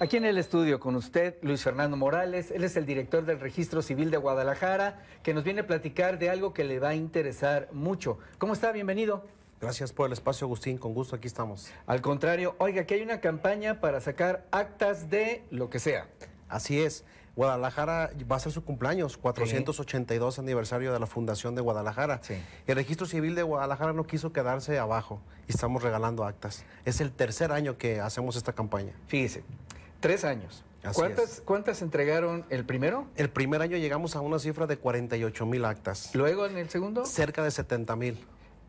Aquí en el estudio con usted, Luis Fernando Morales, él es el director del Registro Civil de Guadalajara, que nos viene a platicar de algo que le va a interesar mucho. ¿Cómo está? Bienvenido. Gracias por el espacio, Agustín. Con gusto, aquí estamos. Al contrario, oiga, que hay una campaña para sacar actas de lo que sea. Así es. Guadalajara va a ser su cumpleaños, 482 aniversario de la Fundación de Guadalajara. Sí. El Registro Civil de Guadalajara no quiso quedarse abajo y estamos regalando actas. Es el tercer año que hacemos esta campaña. Fíjese, Tres años. ¿Cuántas, ¿Cuántas entregaron el primero? El primer año llegamos a una cifra de 48 mil actas. ¿Luego en el segundo? Cerca de 70 mil.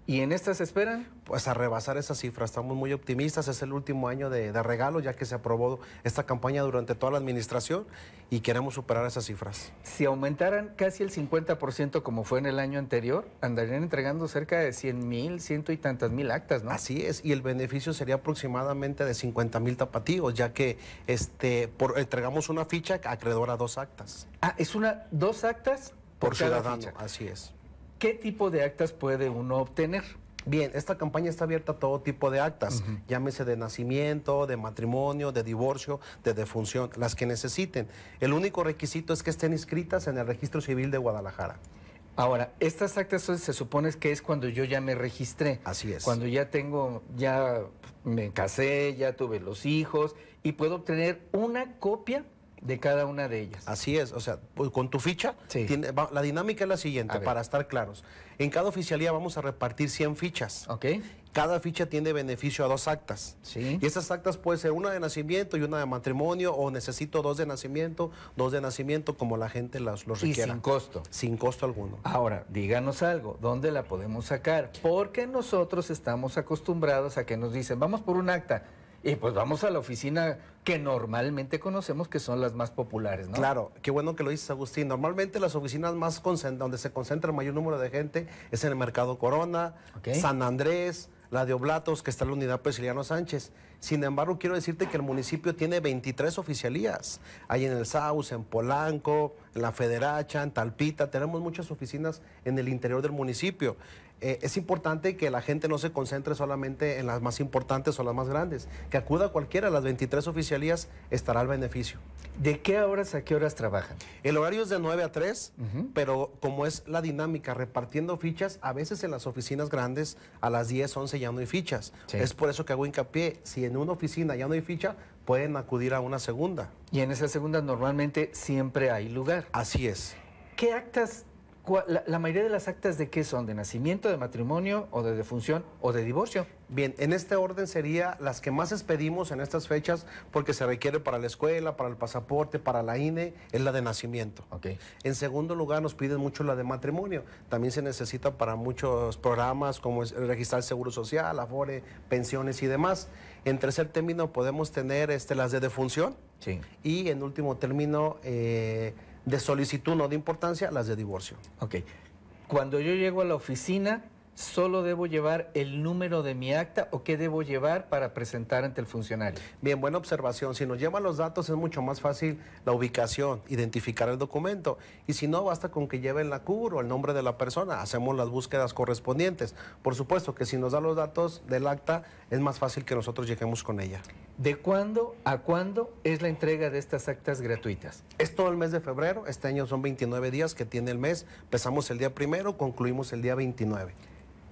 ¿Y en estas se esperan? Pues a rebasar esas cifras, Estamos muy optimistas. Es el último año de, regalo, ya que se aprobó esta campaña durante toda la administración y queremos superar esas cifras. Si aumentaran casi el 50% como fue en el año anterior, andarían entregando cerca de 100 mil, ciento y tantas mil actas, ¿no? Así es. Y el beneficio sería aproximadamente de 50 mil tapatíos, ya que este, por, entregamos una ficha acreedora a dos actas. Ah, es una, dos actas por, ciudadano. Así es. ¿Qué tipo de actas puede uno obtener? Bien, esta campaña está abierta a todo tipo de actas, llámese de nacimiento, de matrimonio, de divorcio, de defunción, las que necesiten. El único requisito es que estén inscritas en el registro civil de Guadalajara. Ahora, estas actas se supone que es cuando yo ya me registré. Así es. Cuando ya tengo, ya me casé, ya tuve los hijos y puedo obtener una copia de cada una de ellas. Así es, o sea, pues, con tu ficha, la dinámica es la siguiente, para estar claros. En cada oficialía vamos a repartir 100 fichas. Ok. Cada ficha tiene beneficio a dos actas. Sí. Y esas actas puede ser una de nacimiento y una de matrimonio, o necesito dos de nacimiento, dos de nacimiento, como la gente los, los y sin costo. Sin costo alguno. Ahora, díganos algo, ¿dónde la podemos sacar? Porque nosotros estamos acostumbrados a que nos dicen, vamos por un acta y pues vamos a la oficina que normalmente conocemos, que son las más populares, ¿no? Claro, qué bueno que lo dices, Agustín. Normalmente las oficinas más donde se concentra el mayor número de gente es en el Mercado Corona, San Andrés, la de Oblatos, que está en la unidad Pesiliano Sánchez. Sin embargo, quiero decirte que el municipio tiene 23 oficialías. Hay en el Saus, en Polanco, en la Federacha, en Talpita. Tenemos muchas oficinas en el interior del municipio. Eh, es importante que la gente no se concentre solamente en las más importantes o las más grandes, que acuda a cualquiera las 23 oficialías, estará al beneficio. ¿De qué horas a qué horas trabajan? El horario es de 9 a 3, pero como es la dinámica repartiendo fichas, a veces en las oficinas grandes a las 10, 11 ya no hay fichas. Es por eso que hago hincapié, si en una oficina ya no hay ficha, pueden acudir a una segunda. Y en esa segunda normalmente siempre hay lugar. Así es. ¿Qué actas la, mayoría de las actas de qué son? ¿De nacimiento, de matrimonio o de defunción o de divorcio? Bien, en este orden sería las que más expedimos en estas fechas porque se requiere para la escuela, para el pasaporte, para la INE, es la de nacimiento. En segundo lugar nos piden mucho la de matrimonio. También se necesita para muchos programas como registrar Seguro Social, Afore, pensiones y demás. En tercer término podemos tener este, las de defunción. Sí. Y en último término... Eh, de solicitud, no de importancia, las de divorcio. Ok. Cuando yo llego a la oficina, solo debo llevar el número de mi acta o qué debo llevar para presentar ante el funcionario? Bien, buena observación. Si nos llevan los datos es mucho más fácil la ubicación, identificar el documento. Y si no, basta con que lleven la CUR o el nombre de la persona. Hacemos las búsquedas correspondientes. Por supuesto que si nos da los datos del acta, es más fácil que nosotros lleguemos con ella. ¿De cuándo a cuándo es la entrega de estas actas gratuitas? Es todo el mes de febrero. Este año son 29 días que tiene el mes. Empezamos el día primero, concluimos el día 29.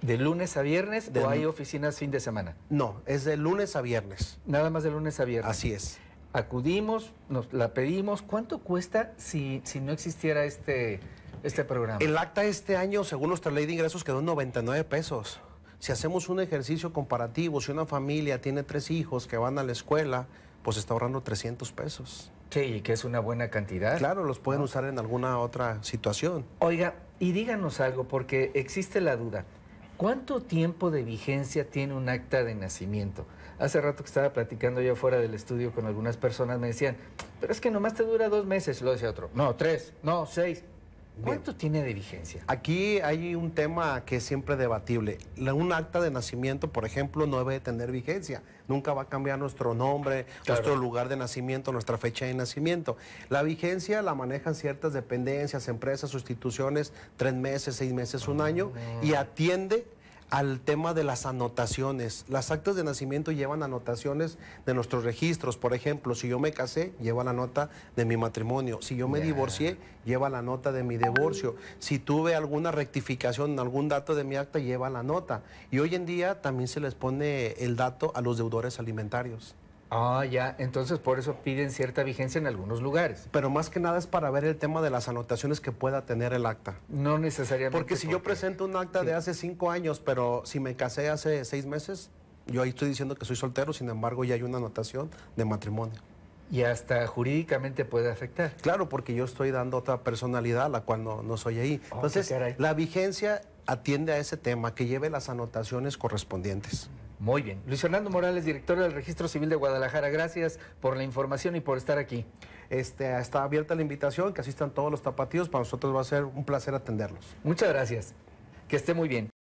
¿De lunes a viernes o hay oficinas fin de semana? No, es de lunes a viernes. Nada más de lunes a viernes. Así es. Acudimos, nos la pedimos. ¿Cuánto cuesta si, si no existiera este, este programa? El acta este año, según nuestra ley de ingresos, quedó en 99 pesos. Si hacemos un ejercicio comparativo, si una familia tiene tres hijos que van a la escuela, pues está ahorrando 300 pesos. Sí, y que es una buena cantidad. Claro, los pueden usar en alguna otra situación. Oiga, y díganos algo, porque existe la duda. ¿Cuánto tiempo de vigencia tiene un acta de nacimiento? Hace rato que estaba platicando yo fuera del estudio con algunas personas, me decían, pero es que nomás te dura dos meses, lo decía otro. No, tres, no, seis. ¿Cuánto tiene de vigencia? Aquí hay un tema que es siempre debatible. un acta de nacimiento, por ejemplo, no debe tener vigencia. Nunca va a cambiar nuestro nombre, nuestro lugar de nacimiento, nuestra fecha de nacimiento. La vigencia la manejan ciertas dependencias, empresas, sustituciones, tres meses, seis meses, un año, y ah. atiende al tema de las anotaciones. Las actas de nacimiento llevan anotaciones de nuestros registros. Por ejemplo, si yo me casé, lleva la nota de mi matrimonio. Si yo me divorcié, lleva la nota de mi divorcio. Si tuve alguna rectificación, en algún dato de mi acta, lleva la nota. Y hoy en día también se les pone el dato a los deudores alimentarios. Ah, ya. Entonces, por eso piden cierta vigencia en algunos lugares. Pero más que nada es para ver el tema de las anotaciones que pueda tener el acta. No necesariamente. Porque si yo presento un acta de hace cinco años, pero si me casé hace seis meses, yo ahí estoy diciendo que soy soltero, sin embargo, ya hay una anotación de matrimonio. Y hasta jurídicamente puede afectar. Claro, porque yo estoy dando otra personalidad a la cual no, soy ahí. Oh, pues Entonces, la vigencia atiende a ese tema, que lleve las anotaciones correspondientes. Muy bien. Luis Fernando Morales, director del Registro Civil de Guadalajara, gracias por la información y por estar aquí. Este, está abierta la invitación, que asistan todos los tapatíos. Para nosotros va a ser un placer atenderlos. Muchas gracias. Que esté muy bien.